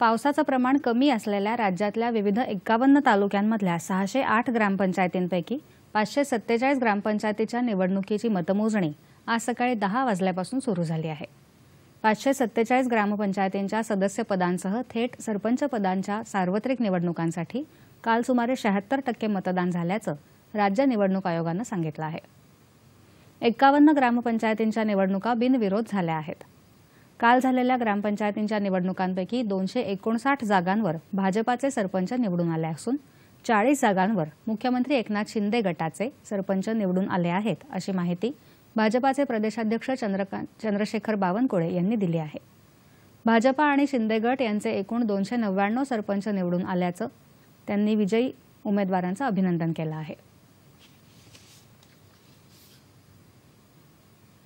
पावसाचं प्रमाण कमी असलेल्या राज्यातल्या विविध एक्कावन्न तालुक्यांमधल्या सहाशे आठ ग्रामपंचायतींपैकी पाचशे सत्तेचाळीस ग्रामपंचायतीच्या निवडणुकीची मतमोजणी आज सकाळी दहा वाजल्यापासून सुरू झाली आहे पाचशे सत्तेचाळीस ग्रामपंचायतींच्या सदस्यपदांसह थेट पदांच्या सार्वत्रिक निवडणुकांसाठी काल सुमारे शहात्तर टक्के मतदान झाल्याचं राज्य निवडणूक आयोगानं सांगितलं आहे एक्कावन्न ग्रामपंचायतींच्या निवडणुका बिनविरोध झाल्या आहेत काल झालेल्या ग्रामपंचायतींच्या निवडणुकांपैकी दोनशे एकोणसाठ जागांवर भाजपाचे सरपंच निवडून आले असून चाळीस जागांवर मुख्यमंत्री एकनाथ शिंदे गटाचे सरपंच निवडून आले आहेत अशी माहिती भाजपाचे प्रदेशाध्यक्ष चंद्रशेखर बावनकुळे यांनी दिली आहे भाजपा आणि शिंदे गट यांचे एकूण दोनशे नव्याण्णव सरपंच निवडून आल्याचं त्यांनी विजयी उमेदवारांचं अभिनंदन केलं आहे